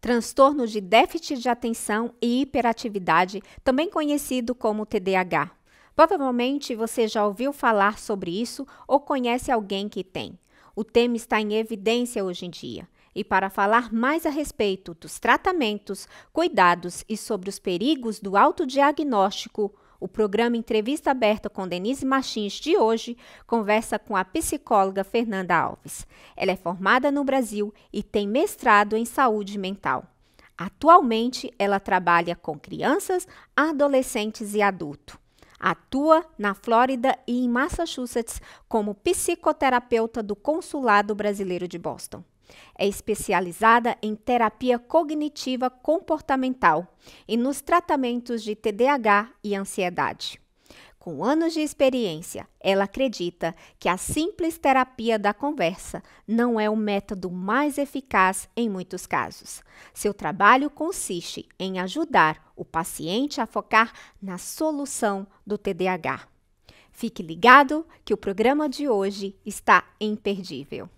transtorno de déficit de atenção e hiperatividade, também conhecido como TDAH. Provavelmente você já ouviu falar sobre isso ou conhece alguém que tem. O tema está em evidência hoje em dia. E para falar mais a respeito dos tratamentos, cuidados e sobre os perigos do autodiagnóstico, o programa Entrevista Aberta com Denise Machins de hoje conversa com a psicóloga Fernanda Alves. Ela é formada no Brasil e tem mestrado em saúde mental. Atualmente, ela trabalha com crianças, adolescentes e adultos. Atua na Flórida e em Massachusetts como psicoterapeuta do Consulado Brasileiro de Boston. É especializada em terapia cognitiva comportamental e nos tratamentos de TDAH e ansiedade. Com anos de experiência, ela acredita que a simples terapia da conversa não é o método mais eficaz em muitos casos. Seu trabalho consiste em ajudar o paciente a focar na solução do TDAH. Fique ligado que o programa de hoje está imperdível.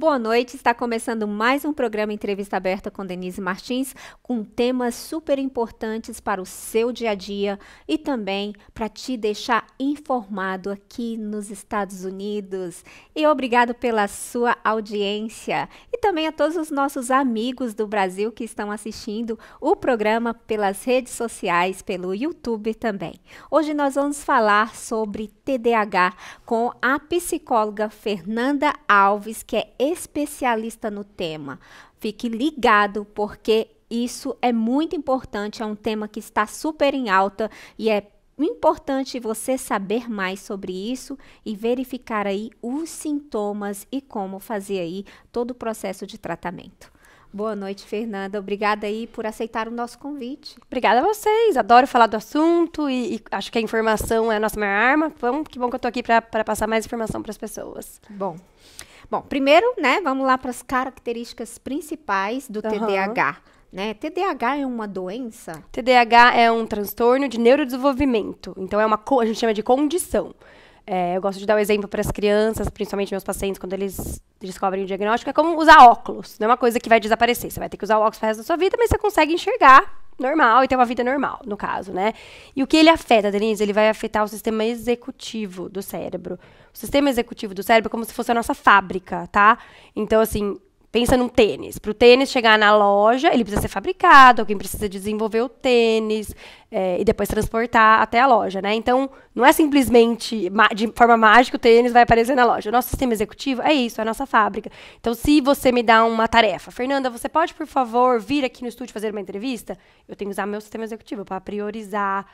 Boa noite, está começando mais um programa Entrevista Aberta com Denise Martins, com temas super importantes para o seu dia a dia e também para te deixar informado aqui nos Estados Unidos. E obrigado pela sua audiência e também a todos os nossos amigos do Brasil que estão assistindo o programa pelas redes sociais, pelo YouTube também. Hoje nós vamos falar sobre TDAH com a psicóloga Fernanda Alves, que é especialista no tema. Fique ligado, porque isso é muito importante, é um tema que está super em alta e é importante você saber mais sobre isso e verificar aí os sintomas e como fazer aí todo o processo de tratamento. Boa noite, Fernanda. Obrigada aí por aceitar o nosso convite. Obrigada a vocês. Adoro falar do assunto e, e acho que a informação é a nossa maior arma. Vamos, que bom que eu estou aqui para passar mais informação para as pessoas. Bom. Bom, primeiro, né, vamos lá para as características principais do uhum. TDAH. Né? TDAH é uma doença? TDAH é um transtorno de neurodesenvolvimento. Então é uma a gente chama de condição. É, eu gosto de dar o um exemplo para as crianças, principalmente meus pacientes, quando eles descobrem o diagnóstico, é como usar óculos. Não é uma coisa que vai desaparecer. Você vai ter que usar óculos para o resto da sua vida, mas você consegue enxergar normal e ter uma vida normal, no caso, né? E o que ele afeta, Denise? Ele vai afetar o sistema executivo do cérebro. O sistema executivo do cérebro é como se fosse a nossa fábrica, tá? Então, assim, Pensa num tênis. Para o tênis chegar na loja, ele precisa ser fabricado, alguém precisa desenvolver o tênis é, e depois transportar até a loja, né? Então, não é simplesmente de forma mágica o tênis vai aparecer na loja. O nosso sistema executivo é isso, é a nossa fábrica. Então, se você me dá uma tarefa, Fernanda, você pode, por favor, vir aqui no estúdio fazer uma entrevista? Eu tenho que usar meu sistema executivo para priorizar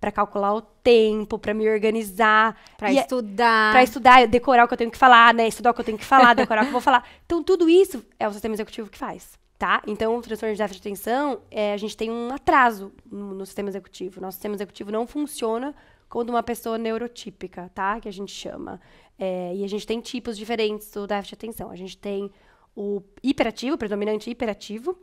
para calcular o tempo, para me organizar, para é estudar, para estudar, decorar o que eu tenho que falar, né? Estudar o que eu tenho que falar, decorar o que eu vou falar. Então tudo isso é o sistema executivo que faz, tá? Então o transtorno de déficit de atenção, é, a gente tem um atraso no, no sistema executivo. Nosso sistema executivo não funciona quando uma pessoa neurotípica, tá? Que a gente chama. É, e a gente tem tipos diferentes do déficit de atenção. A gente tem o hiperativo, predominante hiperativo,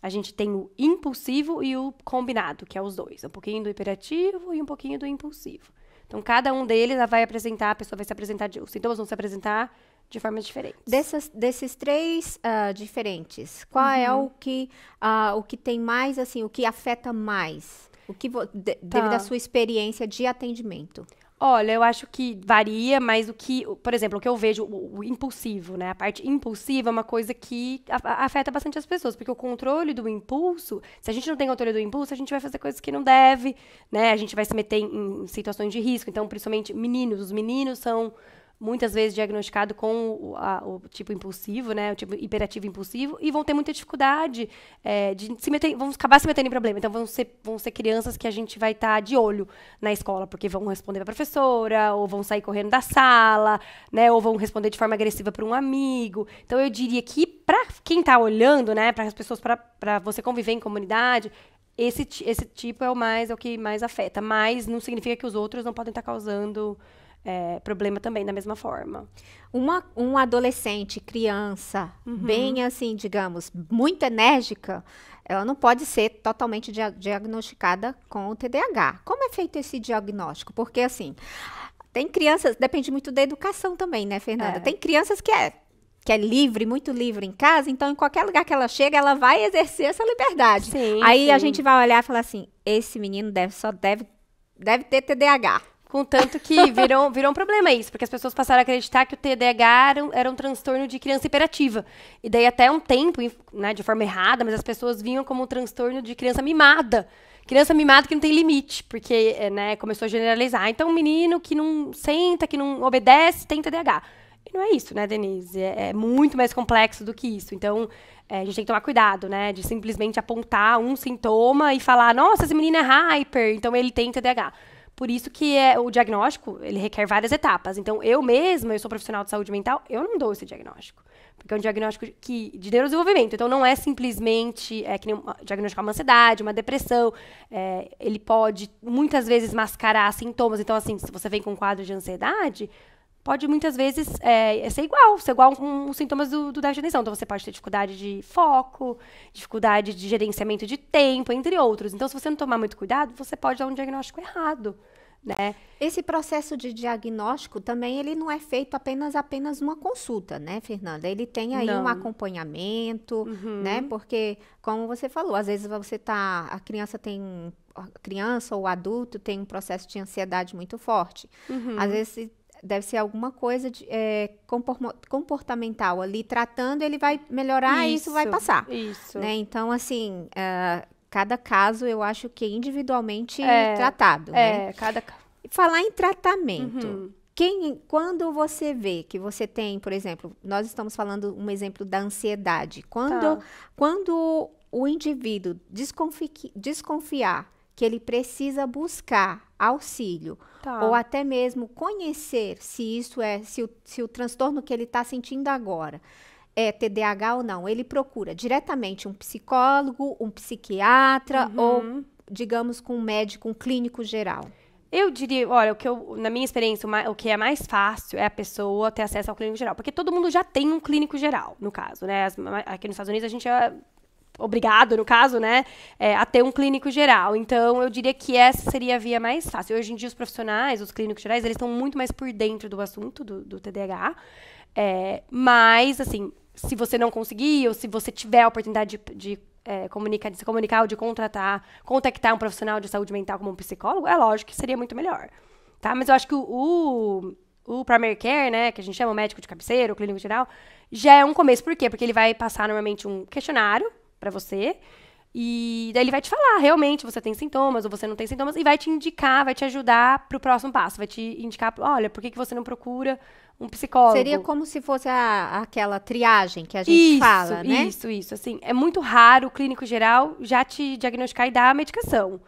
a gente tem o impulsivo e o combinado, que é os dois. Um pouquinho do hiperativo e um pouquinho do impulsivo. Então, cada um deles vai apresentar, a pessoa vai se apresentar, de, os sintomas vão se apresentar de formas diferentes. Dessas, desses três uh, diferentes, qual é uhum. é o que, uh, o que tem mais, assim, o que afeta mais? O que de, tá. devido à sua experiência de atendimento? Olha, eu acho que varia, mas o que, por exemplo, o que eu vejo, o, o impulsivo, né? A parte impulsiva é uma coisa que afeta bastante as pessoas, porque o controle do impulso, se a gente não tem controle do impulso, a gente vai fazer coisas que não deve, né? A gente vai se meter em, em situações de risco. Então, principalmente meninos, os meninos são muitas vezes diagnosticado com o, a, o, tipo impulsivo, né, o tipo hiperativo impulsivo, e vão ter muita dificuldade é, de se meter, vão acabar se metendo em problema. Então vão ser, vão ser crianças que a gente vai estar tá de olho na escola, porque vão responder para professora, ou vão sair correndo da sala, né, ou vão responder de forma agressiva para um amigo. Então eu diria que para quem está olhando, né, para as pessoas, para você conviver em comunidade, esse, esse tipo é o mais é o que mais afeta, mas não significa que os outros não podem estar tá causando é, problema também da mesma forma. Uma, um adolescente, criança, uhum. bem assim, digamos, muito enérgica, ela não pode ser totalmente dia diagnosticada com o TDAH. Como é feito esse diagnóstico? Porque assim, tem crianças, depende muito da educação também, né, Fernanda? É. Tem crianças que é que é livre, muito livre em casa, então em qualquer lugar que ela chega, ela vai exercer essa liberdade. Sim, Aí sim. a gente vai olhar e falar assim: esse menino deve só deve deve ter TDAH. Contanto que virou, virou um problema isso, porque as pessoas passaram a acreditar que o TDAH era, um, era um transtorno de criança hiperativa. E daí até um tempo, né, de forma errada, mas as pessoas vinham como um transtorno de criança mimada. Criança mimada que não tem limite, porque eh, né, começou a generalizar. Então, um menino que não senta, que não obedece, tem TDAH. E não é isso, né, Denise? É, é muito mais complexo do que isso. Então, é, a gente tem que tomar cuidado, né? De simplesmente apontar um sintoma e falar, nossa, esse menino é hyper, então ele tem TDAH. Por isso que é, o diagnóstico, ele requer várias etapas. Então, eu mesma, eu sou profissional de saúde mental, eu não dou esse diagnóstico. Porque é um diagnóstico que, de neurodesenvolvimento. Então, não é simplesmente é, que nem diagnosticar uma ansiedade, uma depressão. É, ele pode, muitas vezes, mascarar sintomas. Então, assim, se você vem com um quadro de ansiedade, pode muitas vezes é, é, ser igual, ser igual com os sintomas do, do déficit Então você pode ter dificuldade de foco, dificuldade de gerenciamento de tempo, entre outros. Então, se você não tomar muito cuidado, você pode dar um diagnóstico errado. Né? Esse processo de diagnóstico também ele não é feito apenas apenas uma consulta, né, Fernanda? Ele tem aí não. um acompanhamento, uhum. né? Porque como você falou, às vezes você tá a criança tem a criança ou adulto tem um processo de ansiedade muito forte. Uhum. Às vezes deve ser alguma coisa de, é, comportamental ali tratando, ele vai melhorar isso, e isso vai passar. Isso. Né? Então, assim, uh, cada caso eu acho que é individualmente é, tratado. É, né? cada Falar em tratamento. Uhum. Quem, quando você vê que você tem, por exemplo, nós estamos falando um exemplo da ansiedade. Quando, tá. quando o indivíduo desconfiar que ele precisa buscar auxílio. Tá. Ou até mesmo conhecer se isso é, se o, se o transtorno que ele está sentindo agora é TDAH ou não. Ele procura diretamente um psicólogo, um psiquiatra uhum. ou, digamos, com um médico, um clínico geral. Eu diria, olha, o que eu, na minha experiência, o que é mais fácil é a pessoa ter acesso ao clínico geral, porque todo mundo já tem um clínico geral, no caso, né? As, aqui nos Estados Unidos a gente é obrigado, no caso, né, é, a ter um clínico geral. Então, eu diria que essa seria a via mais fácil. Hoje em dia, os profissionais, os clínicos gerais, eles estão muito mais por dentro do assunto do, do TDAH. É, mas, assim, se você não conseguir, ou se você tiver a oportunidade de, de é, comunicar, de se comunicar ou de contratar, contactar um profissional de saúde mental como um psicólogo, é lógico que seria muito melhor. Tá? Mas eu acho que o, o, o primary care, né, que a gente chama o médico de cabeceira, o clínico geral, já é um começo. Por quê? Porque ele vai passar normalmente um questionário para você. E daí ele vai te falar, realmente, você tem sintomas ou você não tem sintomas, e vai te indicar, vai te ajudar pro próximo passo, vai te indicar, olha, por que, que você não procura um psicólogo? Seria como se fosse a, aquela triagem que a gente isso, fala, né? Isso, isso, assim, é muito raro o clínico geral já te diagnosticar e dar a medicação.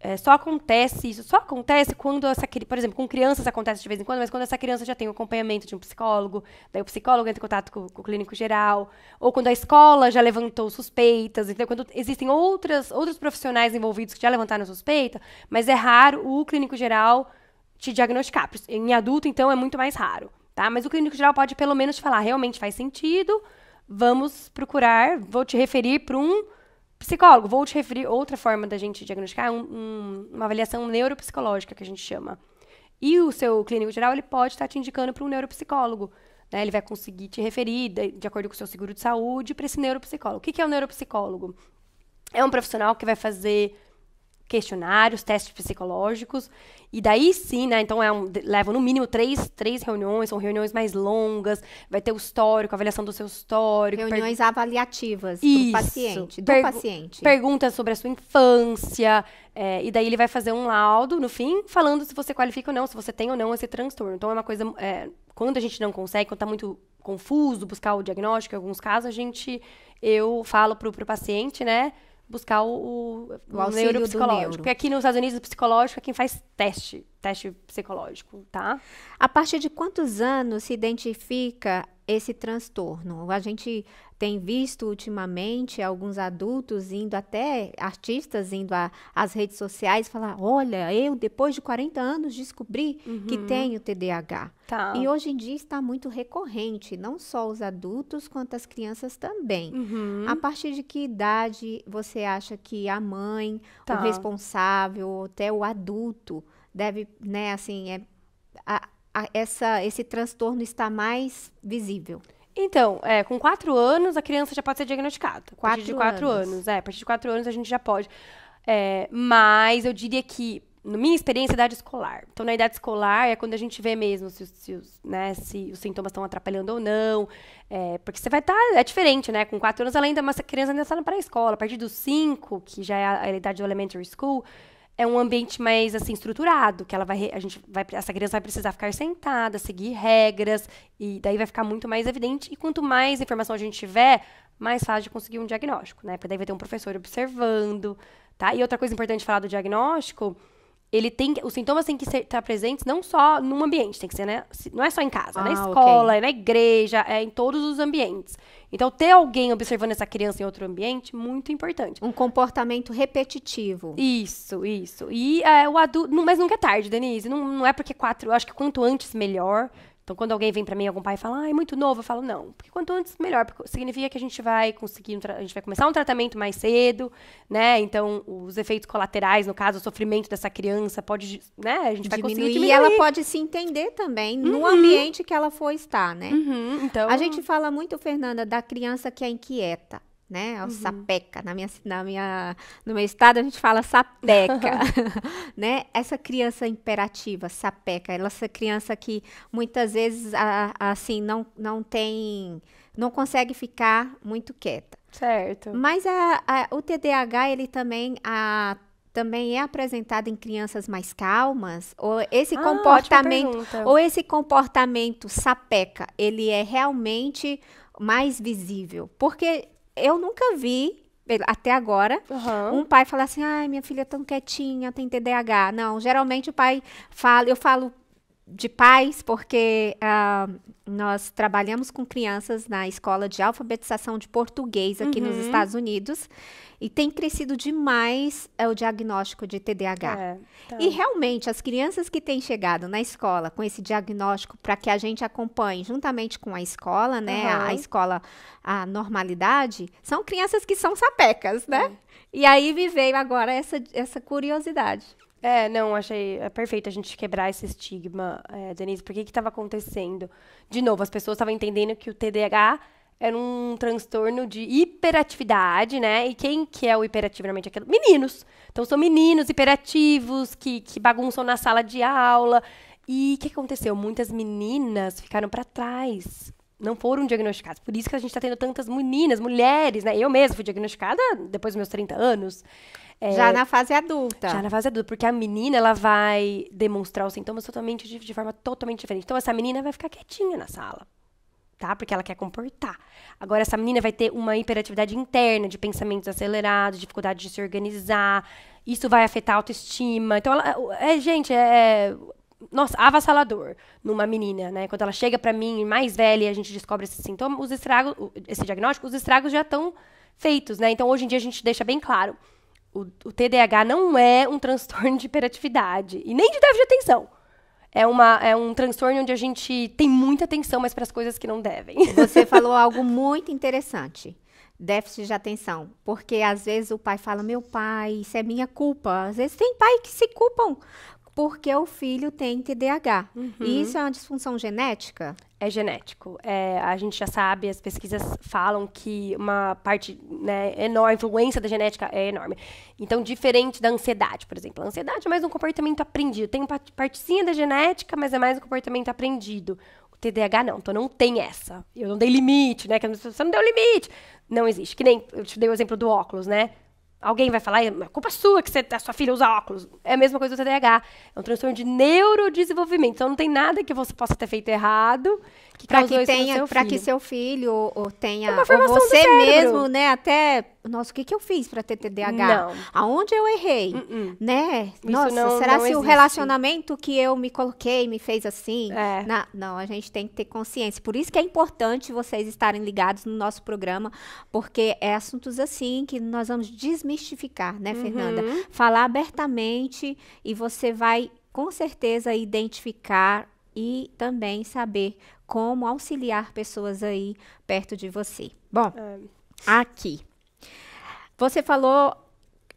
É, só acontece isso, só acontece quando essa por exemplo, com crianças acontece de vez em quando, mas quando essa criança já tem o acompanhamento de um psicólogo, daí o psicólogo entra em contato com, com o clínico geral, ou quando a escola já levantou suspeitas, então quando existem outras, outros profissionais envolvidos que já levantaram suspeita, mas é raro o clínico geral te diagnosticar. Em adulto, então, é muito mais raro, tá? Mas o clínico geral pode pelo menos te falar, realmente faz sentido, vamos procurar, vou te referir para um Psicólogo, vou te referir outra forma da gente diagnosticar, é um, um, uma avaliação neuropsicológica que a gente chama. E o seu clínico geral, ele pode estar te indicando para um neuropsicólogo. Né? Ele vai conseguir te referir, de, de acordo com o seu seguro de saúde, para esse neuropsicólogo. O que, que é o um neuropsicólogo? É um profissional que vai fazer questionários, testes psicológicos. E daí sim, né? Então é um, leva no mínimo três, três reuniões, são reuniões mais longas, vai ter o histórico, avaliação do seu histórico. Reuniões per... avaliativas Isso. paciente, do Pergu paciente. Perguntas sobre a sua infância. É, e daí ele vai fazer um laudo, no fim, falando se você qualifica ou não, se você tem ou não esse transtorno. Então é uma coisa. É, quando a gente não consegue, quando está muito confuso, buscar o diagnóstico, em alguns casos, a gente. Eu falo para o paciente, né? buscar o, o, o auxílio neuropsicológico. Neuro. Porque aqui nos Estados Unidos, o psicológico é quem faz teste, teste psicológico, tá? A partir de quantos anos se identifica esse transtorno. A gente tem visto ultimamente alguns adultos indo, até artistas indo às redes sociais falar: olha, eu depois de 40 anos descobri uhum. que tenho TDAH. Tá. E hoje em dia está muito recorrente, não só os adultos, quanto as crianças também. Uhum. A partir de que idade você acha que a mãe, tá. o responsável, até o adulto, deve, né, assim, é. A, a, essa, esse transtorno está mais visível? Então, é, com quatro anos a criança já pode ser diagnosticada. Quatro a partir de quatro anos. anos. É, a partir de quatro anos a gente já pode. É, mas eu diria que, na minha experiência, idade escolar. Então, na idade escolar é quando a gente vê mesmo se, se, né, se os sintomas estão atrapalhando ou não. É, porque você vai estar. Tá, é diferente, né? Com quatro anos, ela ainda, mas a criança ainda está na pré-escola. A partir dos cinco, que já é a, a idade do elementary school é um ambiente mais assim estruturado, que ela vai a gente vai essa criança vai precisar ficar sentada, seguir regras e daí vai ficar muito mais evidente e quanto mais informação a gente tiver, mais fácil de conseguir um diagnóstico, né? Porque daí vai ter um professor observando, tá? E outra coisa importante falar do diagnóstico ele tem os sintomas têm que estar tá presentes não só num ambiente, tem que ser, né? Não é só em casa, ah, é na ah, escola, okay. é na igreja, é em todos os ambientes. Então, ter alguém observando essa criança em outro ambiente, muito importante. Um comportamento repetitivo. Isso, isso. E é, o adulto. Não, mas nunca é tarde, Denise. Não, não é porque quatro. Eu acho que quanto antes, melhor. Então, quando alguém vem para mim, algum pai fala, ah, é muito novo, eu falo, não. Porque quanto antes, melhor. Porque significa que a gente vai conseguir, um a gente vai começar um tratamento mais cedo, né? Então, os efeitos colaterais, no caso, o sofrimento dessa criança, pode, né? A gente vai conseguir diminuir. E ela pode se entender também uhum. no ambiente que ela for estar, né? Uhum, então... A gente fala muito, Fernanda, da criança que é inquieta né? Ao é uhum. sapeca. Na minha, na minha, no meu estado a gente fala sapeca, né? Essa criança imperativa, sapeca, essa criança que muitas vezes a, a, assim não, não tem, não consegue ficar muito quieta. Certo. Mas a, o TDAH ele também a também é apresentado em crianças mais calmas? Ou esse ah, comportamento, ou esse comportamento sapeca, ele é realmente mais visível? Porque eu nunca vi até agora, uhum. um pai falar assim: ai, minha filha é tão quietinha, tem TDAH. Não, geralmente o pai fala, eu falo de pais, porque uh, nós trabalhamos com crianças na escola de alfabetização de português aqui uhum. nos Estados Unidos. E tem crescido demais é, o diagnóstico de TDAH. É, então. E realmente, as crianças que têm chegado na escola com esse diagnóstico para que a gente acompanhe juntamente com a escola, né? Uhum. A, escola, a normalidade, são crianças que são sapecas, né? E aí me veio agora essa, essa curiosidade. É, não, achei é perfeito a gente quebrar esse estigma, é, Denise, porque que estava acontecendo? De novo, as pessoas estavam entendendo que o TDAH era um transtorno de hiperatividade, né? E quem que é o hiperativo normalmente? É Aquilo? Meninos. Então são meninos hiperativos que, que bagunçam na sala de aula. E o que aconteceu? Muitas meninas ficaram para trás não foram diagnosticadas. Por isso que a gente está tendo tantas meninas, mulheres, né? Eu mesma fui diagnosticada depois dos meus 30 anos. É, já na fase adulta. Já na fase adulta, porque a menina, ela vai demonstrar os sintomas totalmente, de, de forma totalmente diferente. Então, essa menina vai ficar quietinha na sala tá? Porque ela quer comportar. Agora, essa menina vai ter uma hiperatividade interna, de pensamentos acelerados, dificuldade de se organizar. Isso vai afetar a autoestima. Então, ela, é, gente, é. é nossa, avassalador numa menina, né? Quando ela chega para mim, mais velha, e a gente descobre esse sintoma, os estragos, esse diagnóstico, os estragos já estão feitos, né? Então, hoje em dia, a gente deixa bem claro. O, o TDAH não é um transtorno de hiperatividade e nem de déficit de atenção é, uma, é um transtorno onde a gente tem muita atenção, mas para as coisas que não devem. Você falou algo muito interessante. Déficit de atenção. Porque às vezes o pai fala, meu pai, isso é minha culpa. Às vezes tem pai que se culpam porque o filho tem TDAH. Uhum. E isso é uma disfunção genética? É genético. É, a gente já sabe, as pesquisas falam que uma parte né, enorme, a influência da genética é enorme. Então, diferente da ansiedade, por exemplo. A ansiedade é mais um comportamento aprendido. Tem partezinha da genética, mas é mais um comportamento aprendido. O TDAH não, então não tem essa. Eu não dei limite, né? Que você não deu limite. Não existe. Que nem eu te dei o exemplo do óculos, né? Alguém vai falar, é culpa sua que você, a tá, sua filha usa óculos. É a mesma coisa do TDAH. É um transtorno de neurodesenvolvimento. Então, não tem nada que você possa ter feito errado que pra causou que tenha, isso no seu filho. Para que seu filho ou, tenha... É ou você mesmo, né? Até nossa, o que, que eu fiz para ter TDAH? Não. Aonde eu errei? Uh -uh. Né? Isso nossa, não, será não se existe. o relacionamento que eu me coloquei me fez assim? É. Na, não, a gente tem que ter consciência. Por isso que é importante vocês estarem ligados no nosso programa, porque é assuntos assim que nós vamos desmistificar, né, uhum. Fernanda? Uhum. Falar abertamente e você vai com certeza identificar e também saber como auxiliar pessoas aí perto de você. Bom, é. aqui você falou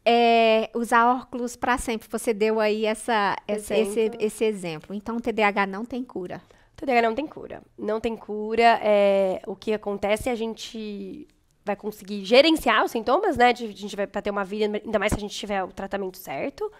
é, usar óculos para sempre. Você deu aí essa, essa exemplo. Esse, esse exemplo. Então, o TDAH não tem cura. O TDAH não tem cura. Não tem cura. É, o que acontece é a gente vai conseguir gerenciar os sintomas, né? De, a gente vai ter uma vida, ainda mais se a gente tiver o tratamento certo.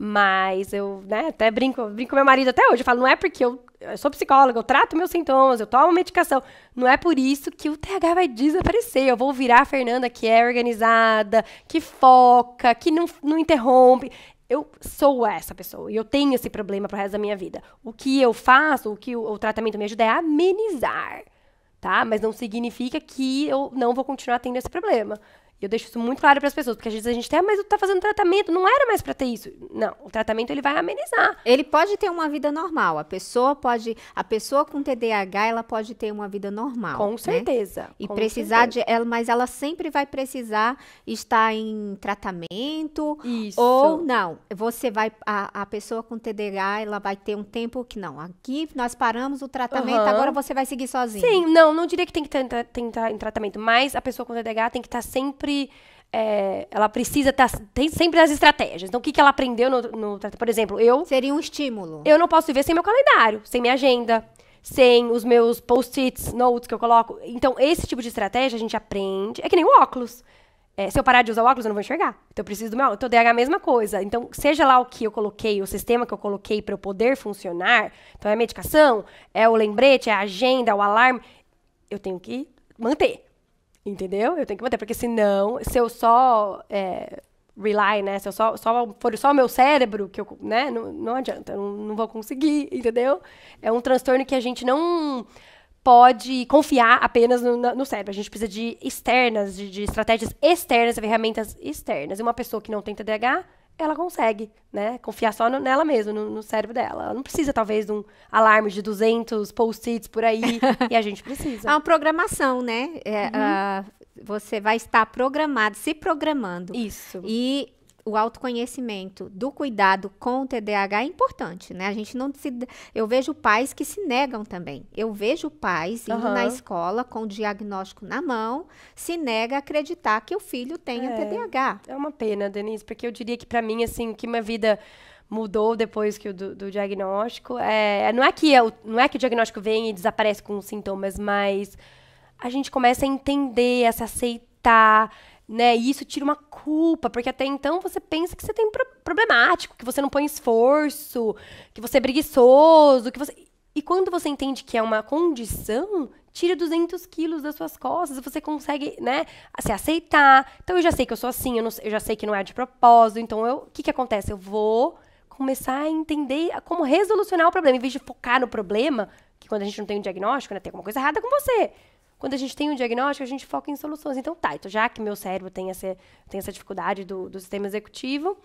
Mas eu, né, até brinco, brinco com meu marido até hoje. Eu falo, não é porque eu, eu, sou psicóloga, eu trato meus sintomas, eu tomo medicação. Não é por isso que o TH vai desaparecer. Eu vou virar a Fernanda que é organizada, que foca, que não, não interrompe. Eu sou essa pessoa e eu tenho esse problema pro resto da minha vida. O que eu faço, o que o, o tratamento me ajuda é amenizar, tá? Mas não significa que eu não vou continuar tendo esse problema. Eu deixo isso muito claro para as pessoas, porque às vezes a gente tem, ah, mas eu tá fazendo tratamento, não era mais para ter isso. Não, o tratamento ele vai amenizar. Ele pode ter uma vida normal. A pessoa pode, a pessoa com TDAH, ela pode ter uma vida normal. Com né? certeza. E com precisar certeza. de ela, mas ela sempre vai precisar estar em tratamento isso. ou não. Você vai a, a pessoa com TDAH, ela vai ter um tempo que não. Aqui nós paramos o tratamento, uhum. agora você vai seguir sozinha. Sim, não, não diria que tem que estar em tratamento, mas a pessoa com TDAH tem que estar sempre sempre. É, ela precisa estar. tem sempre as estratégias. Então, o que, que ela aprendeu no, tratamento? Por exemplo, eu. Seria um estímulo. Eu não posso viver sem meu calendário, sem minha agenda, sem os meus post-its, notes que eu coloco. Então, esse tipo de estratégia a gente aprende. É que nem o óculos. É, se eu parar de usar o óculos, eu não vou enxergar. Então, eu preciso do meu óculos. Então, DH é a mesma coisa. Então, seja lá o que eu coloquei, o sistema que eu coloquei para eu poder funcionar. Então, é a medicação, é o lembrete, é a agenda, é o alarme. Eu tenho que manter. Entendeu? Eu tenho que manter, porque senão, se eu só é, rely, né? Se eu só, só for só o meu cérebro, que eu, né? Não, não adianta, não, não vou conseguir, entendeu? É um transtorno que a gente não pode confiar apenas no, no, cérebro. A gente precisa de externas, de, de, estratégias externas, ferramentas externas. E uma pessoa que não tem TDAH ela consegue, né? Confiar só no, nela mesma, no, no, cérebro dela. Ela não precisa, talvez, de um alarme de 200 post-its por aí, e a gente precisa. É uma programação, né? É, uhum. uh, você vai estar programado, se programando. Isso. E o autoconhecimento do cuidado com o TDAH é importante, né? A gente não se. Eu vejo pais que se negam também. Eu vejo pais indo uhum. na escola com o diagnóstico na mão, se nega a acreditar que o filho tenha é, TDAH. É uma pena, Denise, porque eu diria que para mim, assim, que minha vida mudou depois que o do, do diagnóstico. É, é, não, é que eu, não é que o diagnóstico vem e desaparece com os sintomas, mas a gente começa a entender, a se aceitar né? E isso tira uma culpa, porque até então você pensa que você tem pro problemático, que você não põe esforço, que você é preguiçoso, que você. E quando você entende que é uma condição, tira 200 quilos das suas costas, você consegue, né, se aceitar. Então eu já sei que eu sou assim, eu, não, eu já sei que não é de propósito, então eu, o que que acontece? Eu vou começar a entender como resolucionar o problema, em vez de focar no problema, que quando a gente não tem um diagnóstico, né, tem alguma coisa errada com você quando a gente tem um diagnóstico, a gente foca em soluções. Então, tá, então já que meu cérebro tem essa, tem essa dificuldade do, do sistema executivo, o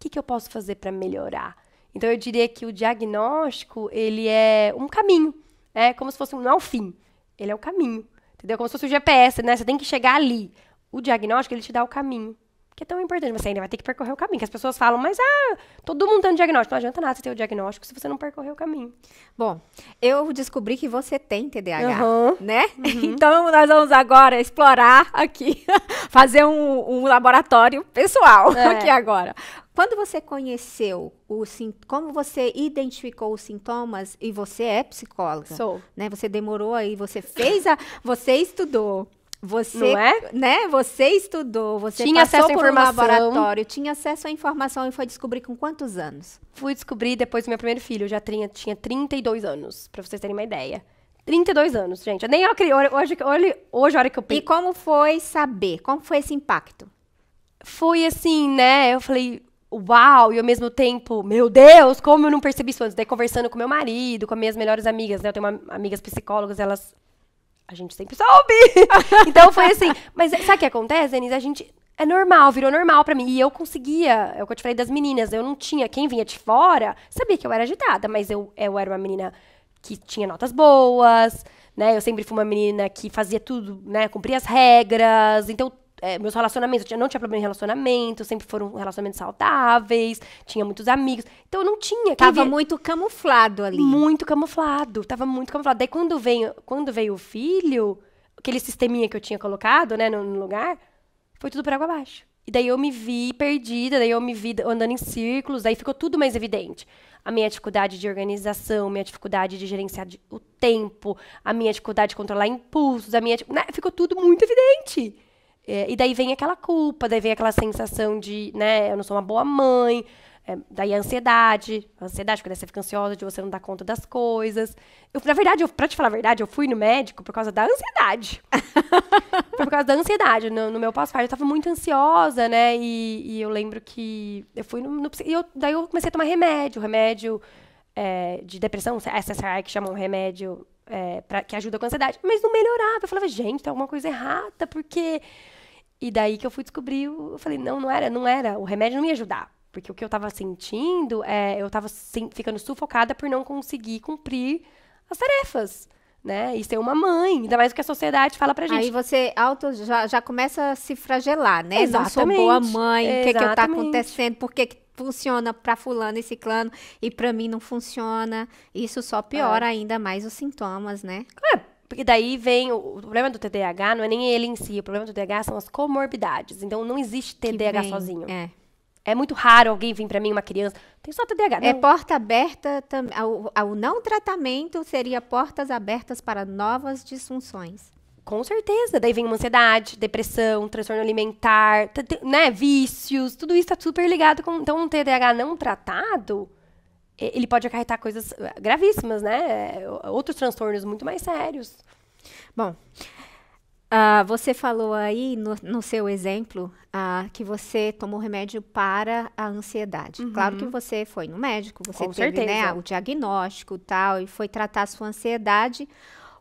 que, que eu posso fazer para melhorar? Então, eu diria que o diagnóstico, ele é um caminho. É como se fosse, um, não é o fim, ele é o caminho. Entendeu? Como se fosse o GPS, né? Você tem que chegar ali. O diagnóstico, ele te dá o caminho que é tão importante. Você ainda vai ter que percorrer o caminho. Que as pessoas falam, mas ah, todo mundo tem diagnóstico. Não adianta nada você ter o diagnóstico se você não percorrer o caminho. Bom, eu descobri que você tem TDAH, uhum. né? Uhum. Então nós vamos agora explorar aqui, fazer um, um laboratório pessoal é. aqui agora. Quando você conheceu o como você identificou os sintomas e você é psicóloga, Sou. né? Você demorou aí, você fez a, você estudou. Você, é? né? Você estudou, você tinha acesso por um laboratório, tinha acesso à informação e foi descobrir com quantos anos? Fui descobrir depois do meu primeiro filho, já tinha, tinha 32 anos, para vocês terem uma ideia. 32 anos, gente. Eu nem eu criei, hoje, hoje, hoje, a hora que eu E como foi saber? Como foi esse impacto? Foi assim, né? Eu falei, uau, e ao mesmo tempo, meu Deus, como eu não percebi isso antes? Daí conversando com meu marido, com as minhas melhores amigas, né? Eu tenho uma, amigas psicólogas, elas a gente sempre soube. então foi assim. Mas sabe o que acontece, Denise? A gente. É normal, virou normal para mim. E eu conseguia, é o que eu te falei das meninas, eu não tinha. Quem vinha de fora sabia que eu era agitada, mas eu, eu era uma menina que tinha notas boas, né? Eu sempre fui uma menina que fazia tudo, né? Cumpria as regras. Então é, meus relacionamentos, eu não tinha problema em relacionamento, sempre foram relacionamentos saudáveis, tinha muitos amigos. Então eu não tinha. Tava via... muito camuflado ali. Muito camuflado, tava muito camuflado. Daí quando veio, quando veio o filho, aquele sisteminha que eu tinha colocado, né, no, no lugar, foi tudo por água abaixo. E daí eu me vi perdida, daí eu me vi andando em círculos, daí ficou tudo mais evidente. A minha dificuldade de organização, minha dificuldade de gerenciar o tempo, a minha dificuldade de controlar impulsos, a minha. Né, ficou tudo muito evidente. É, e daí vem aquela culpa, daí vem aquela sensação de, né, eu não sou uma boa mãe. É, daí a ansiedade, a ansiedade, porque daí você fica ansiosa de você não dar conta das coisas. Eu, na verdade, eu, pra te falar a verdade, eu fui no médico por causa da ansiedade. por causa da ansiedade. No, no meu pós-parto, eu tava muito ansiosa, né? E, e, eu lembro que eu fui no. no e eu, daí eu comecei a tomar remédio, remédio é, de depressão, SSRI, que chamam remédio é, pra, que ajuda com a ansiedade. Mas não melhorava. Eu falava, gente, tem tá alguma coisa errada, porque e daí que eu fui descobrir, eu falei, não, não era, não era. O remédio não ia ajudar. Porque o que eu tava sentindo, é, eu tava sem, ficando sufocada por não conseguir cumprir as tarefas né? E ser uma mãe, ainda mais o que a sociedade fala pra gente. Aí você auto, já, já começa a se fragelar, né? Exatamente. Não sou boa mãe, o que que tá acontecendo, por que, que funciona pra fulano e ciclano e pra mim não funciona. Isso só piora é. ainda mais os sintomas, né? É, porque daí vem o, o, problema do TDAH, não é nem ele em si, o problema do TDAH são as comorbidades. Então não existe TDAH vem, sozinho. É. É muito raro alguém vir para mim, uma criança, tem só TDAH. É não. É porta aberta, tam, ao, ao não tratamento seria portas abertas para novas disfunções. Com certeza. Daí vem uma ansiedade, depressão, transtorno alimentar, né, vícios, tudo isso está super ligado com... Então um TDAH não tratado ele pode acarretar coisas eh, gravíssimas, né? Outros transtornos muito mais sérios. Bom, uh, você falou aí no, no seu exemplo uh, que você tomou remédio para a ansiedade. Uhum. Claro que você foi no médico, você Com teve né, o diagnóstico tal e foi tratar a sua ansiedade.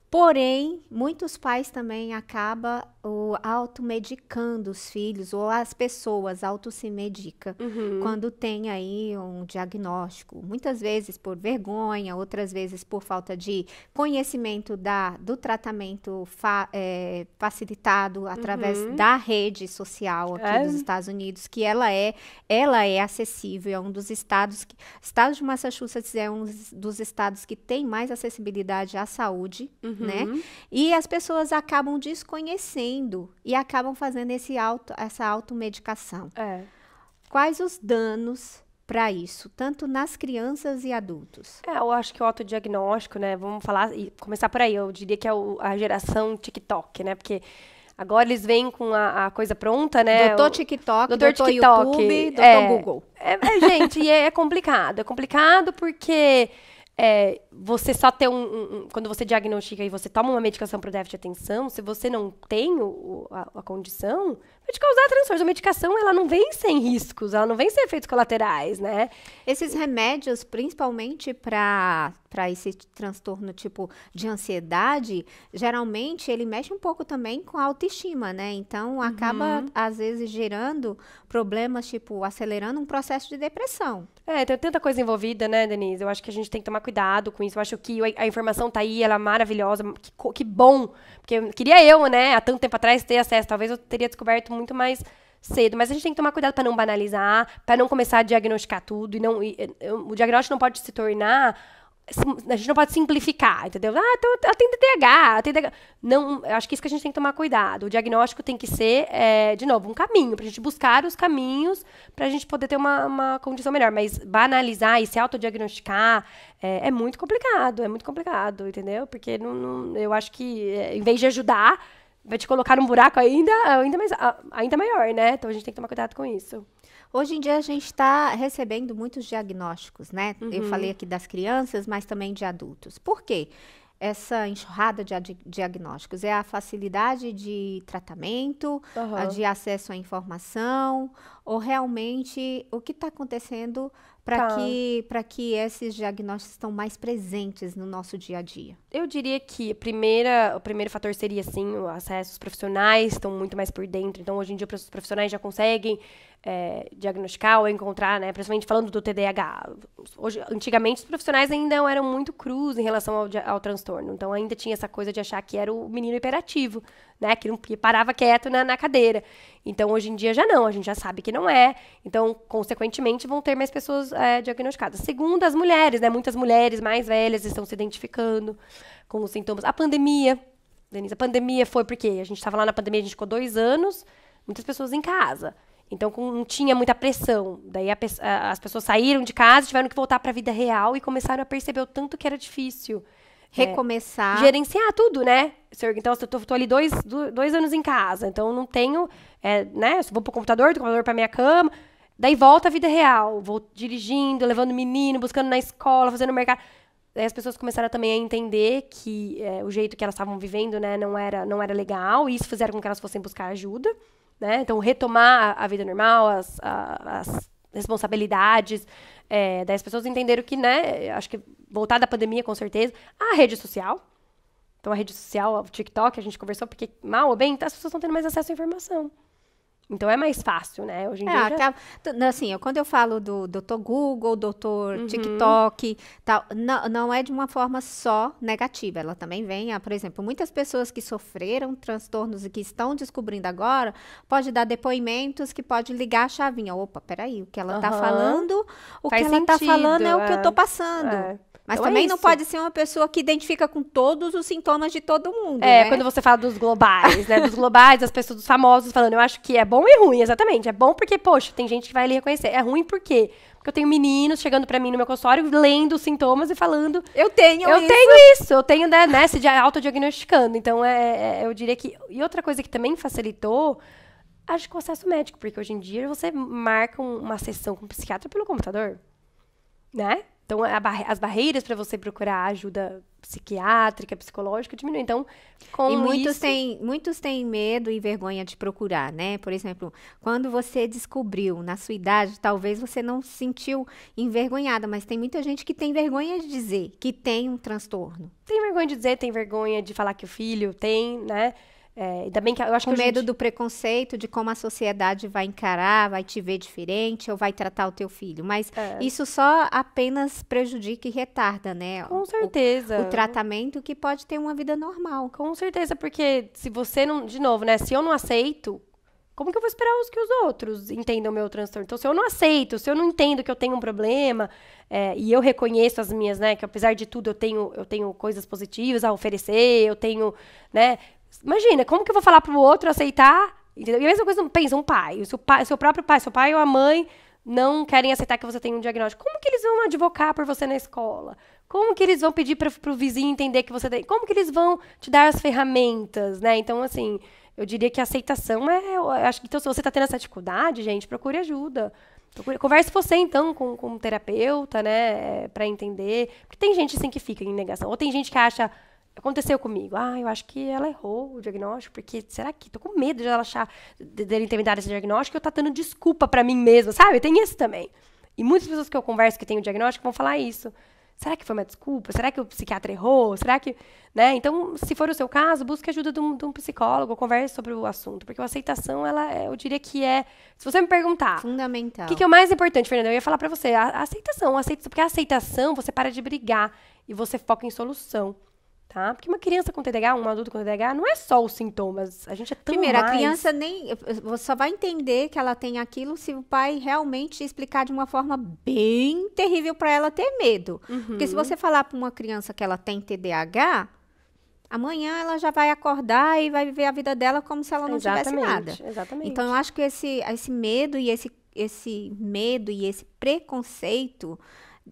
Porém, muitos pais também acabam o automedicando os filhos ou as pessoas auto se medica uhum. quando tem aí um diagnóstico, muitas vezes por vergonha, outras vezes por falta de conhecimento da, do tratamento fa, é, facilitado através uhum. da rede social aqui é. dos Estados Unidos, que ela é, ela é acessível, é um dos estados que, estado de Massachusetts é um dos estados que tem mais acessibilidade à saúde, né? uhum. né? E as pessoas acabam desconhecendo e acabam fazendo esse auto, essa automedicação. É. Quais os danos para isso, tanto nas crianças e adultos? É, eu acho que o autodiagnóstico, né? Vamos falar e começar por aí. Eu diria que é o, a geração TikTok, né? Porque agora eles vêm com a, a coisa pronta, né? Doutor TikTok, doutor, doutor TikTok, YouTube, é. doutor é, Google. É, é gente, é, é complicado. É complicado porque é, você só ter um, um, Quando você diagnostica e você toma uma medicação para o déficit de atenção, se você não tem o, a, a condição, Pode é causar transtornos. A medicação, ela não vem sem riscos, ela não vem sem efeitos colaterais, né? Esses remédios, principalmente para para esse transtorno tipo de ansiedade, geralmente ele mexe um pouco também com a autoestima, né? Então acaba uhum. às vezes gerando problemas tipo acelerando um processo de depressão. É, tem tanta coisa envolvida, né, Denise? Eu acho que a gente tem que tomar cuidado com isso. Eu acho que a, informação tá aí, ela é maravilhosa, que, que bom, porque queria eu, né, há tanto tempo atrás ter acesso, talvez eu teria descoberto muito mais cedo. Mas a gente tem que tomar cuidado para não banalizar, para não começar a diagnosticar tudo. E não, e, eh, o diagnóstico não pode se tornar. A gente não pode simplificar, entendeu? Ah, ela tem DTH, ela tem Não, acho que é isso que a gente tem que tomar cuidado. O diagnóstico tem que ser, é, de novo, um caminho, para a gente buscar os caminhos para a gente poder ter uma, uma condição melhor. Mas banalizar e se autodiagnosticar é, é muito complicado, é muito complicado, entendeu? Porque não, não eu acho que, é, em vez de ajudar, vai te colocar num buraco ainda, ainda, mais, ainda maior, né? Então a gente tem que tomar cuidado com isso. Hoje em dia a gente está recebendo muitos diagnósticos, né? Uhum. Eu falei aqui das crianças, mas também de adultos. Por quê? Essa enxurrada de diagnósticos é a facilidade de tratamento, uhum. de acesso à informação, ou realmente o que está acontecendo para tá. que para que esses diagnósticos estão mais presentes no nosso dia a dia? Eu diria que a primeira, o primeiro fator seria assim, o acesso aos profissionais estão muito mais por dentro. Então hoje em dia os profissionais já conseguem é, diagnosticar ou encontrar, né, principalmente falando do TDAH. Hoje, antigamente, os profissionais ainda eram muito crus em relação ao, ao, transtorno. Então, ainda tinha essa coisa de achar que era o menino hiperativo, né, que, não, que parava quieto na, na, cadeira. Então, hoje em dia já não, a gente já sabe que não é. Então, consequentemente, vão ter mais pessoas é, diagnosticadas. Segundo as mulheres, né, muitas mulheres mais velhas estão se identificando com os sintomas. A pandemia, Denise, a pandemia foi porque a gente estava lá na pandemia, a gente ficou dois anos, muitas pessoas em casa. Então com, não tinha muita pressão. Daí a, a, as pessoas saíram de casa, tiveram que voltar para a vida real e começaram a perceber o tanto que era difícil. Né, Recomeçar. É, gerenciar tudo, né? Então, eu tô, tô ali dois, dois anos em casa, então não tenho, é, né? Eu vou pro computador, do computador pra minha cama, daí volta a vida real. Vou dirigindo, levando menino, buscando na escola, fazendo mercado. Daí as pessoas começaram também a entender que é, o jeito que elas estavam vivendo, né, não era, não era legal, e isso fizeram com que elas fossem buscar ajuda. Né? Então, retomar a vida normal, as, as responsabilidades. É, pessoas entenderam que, né, acho que voltar da pandemia, com certeza, a rede social. Então, a rede social, o TikTok, a gente conversou, porque mal ou bem, as pessoas estão tendo mais acesso à informação. Então é mais fácil, né? Hoje em é, dia. já... Né, assim, quando eu falo do doutor Google, doutor uhum. TikTok, tal, não, não é de uma forma só negativa. Ela também vem, a, por exemplo, muitas pessoas que sofreram transtornos e que estão descobrindo agora, pode dar depoimentos que pode ligar a chavinha. Opa, peraí, o que ela está falando, o Faz que ela está falando é, é, o que eu estou é. passando. É. Mas então é também é não pode ser uma pessoa que identifica com todos os sintomas de todo mundo. É, né? quando você fala dos globais, né? Dos globais, as pessoas dos famosos falando, eu acho que é bom e ruim, exatamente. É bom porque, poxa, tem gente que vai lhe reconhecer. É ruim por quê? Porque eu tenho meninos chegando para mim no meu consultório, lendo os sintomas e falando. Eu tenho Eu isso. tenho isso, eu tenho, né, né se autodiagnosticando. Então, é, é, é, eu diria que. E outra coisa que também facilitou acho que o acesso médico, porque hoje em dia você marca uma sessão com um psiquiatra pelo computador, né? Então, as barreiras para você procurar ajuda psiquiátrica, psicológica diminuem. Então, com e muitos isso... têm muitos têm medo e vergonha de procurar, né? Por exemplo, quando você descobriu na sua idade, talvez você não se sentiu envergonhada, mas tem muita gente que tem vergonha de dizer que tem um transtorno. Tem vergonha de dizer, tem vergonha de falar que o filho tem, né? É, ainda bem que eu acho Com que medo gente... do preconceito, de como a sociedade vai encarar, vai te ver diferente ou vai tratar o teu filho. Mas é. isso só apenas prejudica e retarda, né? Com certeza. O, o, tratamento que pode ter uma vida normal. Com certeza, porque se você não. De novo, né? Se eu não aceito, como que eu vou esperar os que os outros entendam o meu transtorno? Então, se eu não aceito, se eu não entendo que eu tenho um problema, é, e eu reconheço as minhas, né? Que apesar de tudo eu tenho, eu tenho coisas positivas a oferecer, eu tenho, né? imagina, como que eu vou falar pro outro aceitar? Entendeu? E a mesma coisa, pensa, um pai, seu pai, seu próprio pai, seu pai ou a mãe não querem aceitar que você tem um diagnóstico. Como que eles vão advocar por você na escola? Como que eles vão pedir para o vizinho entender que você tem? Como que eles vão te dar as ferramentas, né? Então, assim, eu diria que a aceitação é. Eu acho que então, se você está tendo essa dificuldade, gente, procure ajuda. Procure, converse você, então, com, com um terapeuta, né? É, para entender. Porque tem gente, assim, que fica em negação. Ou tem gente que acha aconteceu comigo. Ah, eu acho que ela errou o diagnóstico, porque será que tô com medo de ela achar dele ter me dado esse diagnóstico, eu tá dando desculpa para mim mesma, sabe? Tem isso também. E muitas pessoas que eu converso que têm o diagnóstico vão falar isso. Será que foi uma desculpa? Será que o psiquiatra errou? Será que, né? Então, se for o seu caso, busque ajuda de um, de um psicólogo, converse sobre o assunto, porque a aceitação, ela, é, eu diria que é, se você me perguntar, fundamental. O que, que é o mais importante, Fernanda? Eu ia falar para você, a, a aceitação, aceitação, porque a aceitação você para de brigar e você foca em solução tá? Porque uma criança com TDAH, um adulto com TDAH, não é só os sintomas. A gente é tão Primeiro, mais... a criança nem você só vai entender que ela tem aquilo se o pai realmente explicar de uma forma bem terrível para ela ter medo. Uhum. Porque se uhum. você falar para uma criança que ela tem TDAH, amanhã ela já vai acordar e vai viver a vida dela como se ela não exatamente, tivesse nada. Exatamente. Então eu acho que esse esse medo e esse esse medo e esse preconceito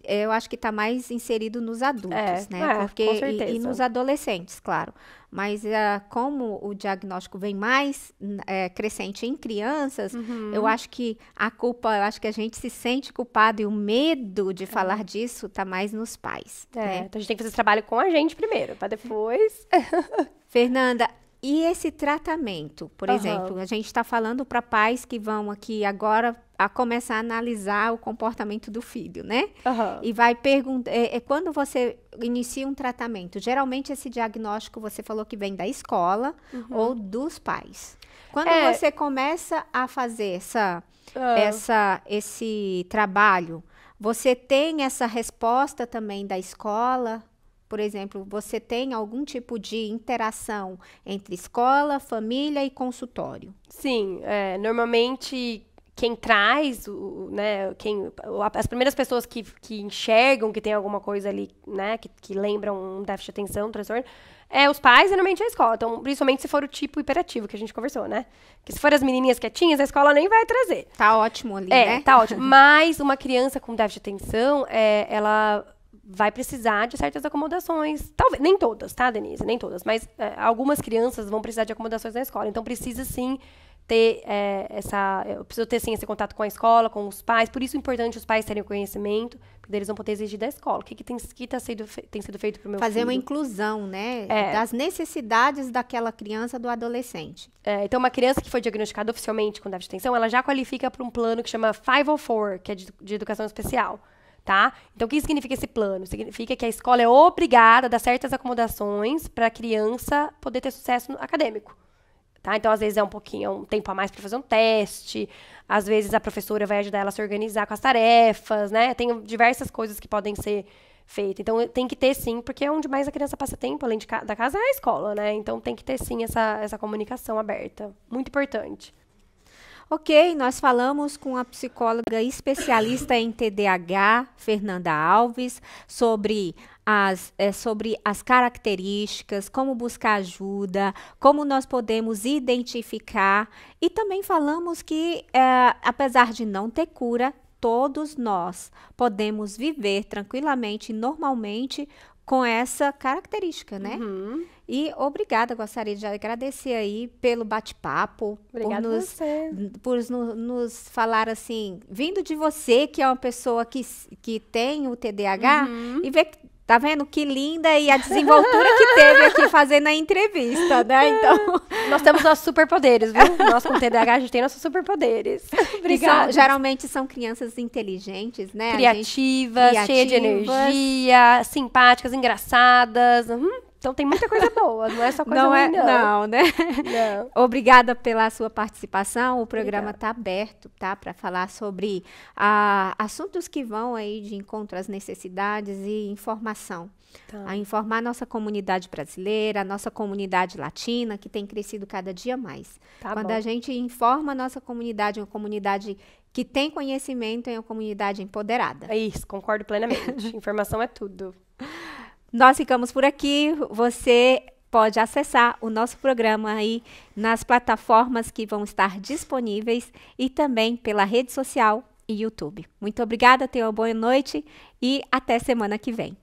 eu acho que está mais inserido nos adultos, é, né? É, Porque, e, e, nos adolescentes, claro. Mas uh, como o diagnóstico vem mais é, crescente em crianças, uhum. eu acho que a culpa, eu acho que a gente se sente culpado e o medo de é. falar disso está mais nos pais. É, né? Então a gente tem que fazer esse trabalho com a gente primeiro, para depois. Fernanda, e esse tratamento, por uhum. exemplo, a gente está falando para pais que vão aqui agora a começar a analisar o comportamento do filho, né? Uhum. E vai perguntar. É, é, quando você inicia um tratamento, geralmente esse diagnóstico você falou que vem da escola uhum. ou dos pais. Quando é... você começa a fazer essa, uhum. essa, esse trabalho, você tem essa resposta também da escola? Por exemplo, você tem algum tipo de interação entre escola, família e consultório? Sim, é, normalmente quem traz, o, né, quem, as primeiras pessoas que, que enxergam que tem alguma coisa ali, né, que, que lembram um déficit de atenção, um transtorno, é os pais e normalmente a escola. Então, principalmente se for o tipo hiperativo que a gente conversou, né? Que se for as menininhas quietinhas, a escola nem vai trazer. Tá ótimo ali, é, né? tá ótimo. Mas uma criança com déficit de atenção, é, ela vai precisar de certas acomodações. Talvez, nem todas, tá, Denise? Nem todas. Mas é, algumas crianças vão precisar de acomodações na escola. Então, precisa sim ter é, essa. Eu preciso ter sim esse contato com a escola, com os pais. Por isso é importante os pais terem o conhecimento, porque eles vão poder exigir da escola. O que, que, tem, que tá sendo, tem sido feito para o meu Fazer filho? uma inclusão, né? É. Das necessidades daquela criança, do adolescente. É, então, uma criança que foi diagnosticada oficialmente com déficit de atenção, ela já qualifica para um plano que chama 504, que é de, de educação especial. Tá? Então, o que significa esse plano? Significa que a escola é obrigada a dar certas acomodações para a criança poder ter sucesso acadêmico. Tá? Então, às vezes, é um pouquinho, é um tempo a mais para fazer um teste. Às vezes, a professora vai ajudar ela a se organizar com as tarefas, né? Tem diversas coisas que podem ser feitas. Então, tem que ter sim, porque é onde mais a criança passa tempo, além de ca da casa, é a escola, né? Então, tem que ter sim essa, essa comunicação aberta. Muito importante. Ok, nós falamos com a psicóloga especialista em TDAH, Fernanda Alves, sobre as, é, sobre as características, como buscar ajuda, como nós podemos identificar e também falamos que, é, apesar de não ter cura, todos nós podemos viver tranquilamente, normalmente, com essa característica, né? Uhum. E obrigada, gostaria de agradecer aí pelo bate-papo, por, nos, por nos falar assim, vindo de você, que é uma pessoa que, que tem o TDAH, uhum. e ver Tá vendo que linda e a desenvoltura que teve aqui fazendo a entrevista, né? Então. Nós temos nossos superpoderes, viu? Nós com TDAH a gente tem nossos superpoderes. Obrigada. São, geralmente são crianças inteligentes, né? Criativas, gente, criativas, cheias de energia, simpáticas, engraçadas. Hum, então tem muita coisa boa, não é só coisa não é, ruim, é, não. não né? Não. Obrigada pela sua participação. O programa está aberto, tá? Para falar sobre ah, assuntos que vão aí de encontro às necessidades e informação. Tá. A informar a nossa comunidade brasileira, a nossa comunidade latina, que tem crescido cada dia mais. Tá Quando bom. a gente informa a nossa comunidade, uma comunidade que tem conhecimento, é uma comunidade empoderada. É isso, concordo plenamente. Informação é tudo. Nós ficamos por aqui. Você pode acessar o nosso programa aí nas plataformas que vão estar disponíveis e também pela rede social e YouTube. Muito obrigada, tenha uma boa noite e até semana que vem.